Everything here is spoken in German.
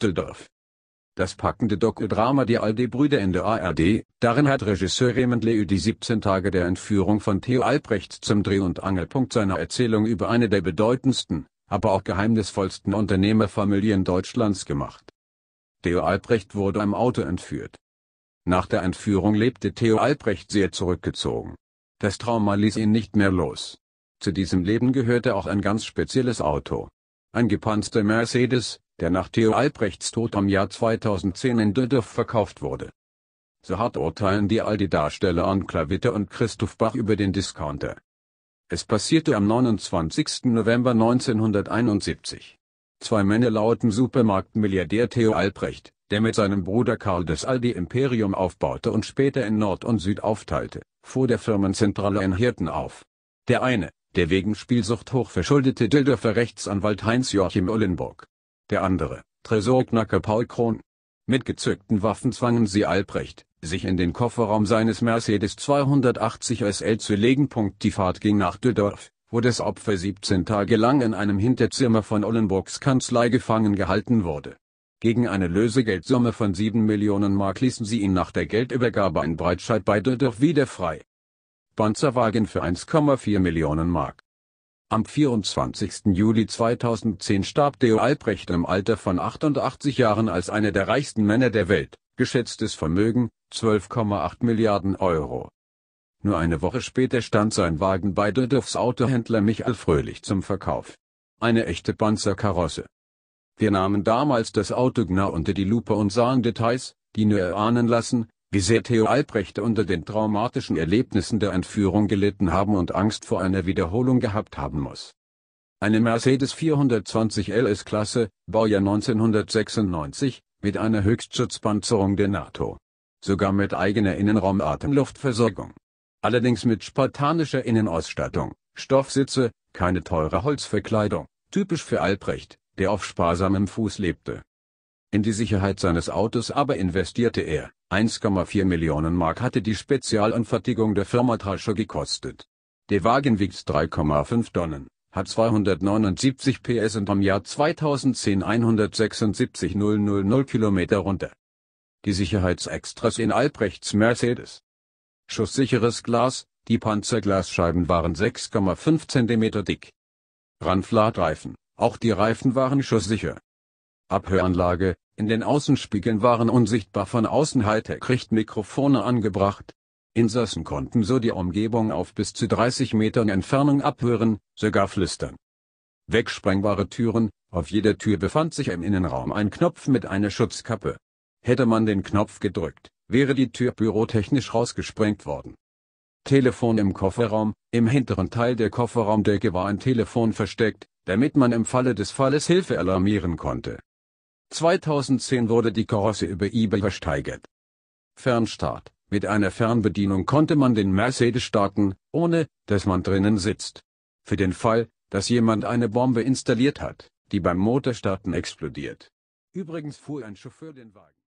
Düsseldorf. Das packende Dokudrama Die Alde brüder in der ARD, darin hat Regisseur Raymond Leu die 17 Tage der Entführung von Theo Albrecht zum Dreh- und Angelpunkt seiner Erzählung über eine der bedeutendsten, aber auch geheimnisvollsten Unternehmerfamilien Deutschlands gemacht. Theo Albrecht wurde im Auto entführt. Nach der Entführung lebte Theo Albrecht sehr zurückgezogen. Das Trauma ließ ihn nicht mehr los. Zu diesem Leben gehörte auch ein ganz spezielles Auto. Ein gepanzter Mercedes, der nach Theo Albrechts Tod am Jahr 2010 in Düdorf verkauft wurde. So hart urteilen die Aldi-Darsteller an Klavitte und Christoph Bach über den Discounter. Es passierte am 29. November 1971. Zwei Männer lauten Supermarktmilliardär Theo Albrecht, der mit seinem Bruder Karl das Aldi-Imperium aufbaute und später in Nord und Süd aufteilte, vor der Firmenzentrale in Hirten auf. Der eine, der wegen Spielsucht hochverschuldete Düldorfer Rechtsanwalt Heinz-Joachim Ullenburg der andere, Tresorknacker Paul Krohn. Mit gezückten Waffen zwangen sie Albrecht, sich in den Kofferraum seines Mercedes 280 SL zu legen. Die Fahrt ging nach Düdorf, wo das Opfer 17 Tage lang in einem Hinterzimmer von Ollenburgs Kanzlei gefangen gehalten wurde. Gegen eine Lösegeldsumme von 7 Millionen Mark ließen sie ihn nach der Geldübergabe in Breitscheid bei Düdorf wieder frei. Panzerwagen für 1,4 Millionen Mark. Am 24. Juli 2010 starb Deo Albrecht im Alter von 88 Jahren als einer der reichsten Männer der Welt, geschätztes Vermögen 12,8 Milliarden Euro. Nur eine Woche später stand sein Wagen bei Dödorfs Autohändler Michael Fröhlich zum Verkauf. Eine echte Panzerkarosse. Wir nahmen damals das Auto genau unter die Lupe und sahen Details, die nur erahnen lassen, wie sehr Theo Albrecht unter den traumatischen Erlebnissen der Entführung gelitten haben und Angst vor einer Wiederholung gehabt haben muss. Eine Mercedes 420 LS-Klasse, Baujahr 1996, mit einer Höchstschutzpanzerung der NATO. Sogar mit eigener Innenraumatemluftversorgung. Allerdings mit spartanischer Innenausstattung, Stoffsitze, keine teure Holzverkleidung, typisch für Albrecht, der auf sparsamem Fuß lebte. In die Sicherheit seines Autos aber investierte er, 1,4 Millionen Mark hatte die Spezialanfertigung der Firma Trasche gekostet. Der Wagen wiegt 3,5 Tonnen, hat 279 PS und am Jahr 2010 176 000 Kilometer runter. Die Sicherheitsextras in Albrechts Mercedes. Schusssicheres Glas, die Panzerglasscheiben waren 6,5 cm dick. Ranflatreifen, auch die Reifen waren schusssicher. Abhöranlage, in den Außenspiegeln waren unsichtbar von außen Hightech-Richtmikrofone angebracht. Insassen konnten so die Umgebung auf bis zu 30 Metern Entfernung abhören, sogar flüstern. Wegsprengbare Türen, auf jeder Tür befand sich im Innenraum ein Knopf mit einer Schutzkappe. Hätte man den Knopf gedrückt, wäre die Tür bürotechnisch rausgesprengt worden. Telefon im Kofferraum, im hinteren Teil der Kofferraumdecke war ein Telefon versteckt, damit man im Falle des Falles Hilfe alarmieren konnte. 2010 wurde die Karosse über eBay versteigert. Fernstart. Mit einer Fernbedienung konnte man den Mercedes starten, ohne dass man drinnen sitzt. Für den Fall, dass jemand eine Bombe installiert hat, die beim Motorstarten explodiert. Übrigens fuhr ein Chauffeur den Wagen.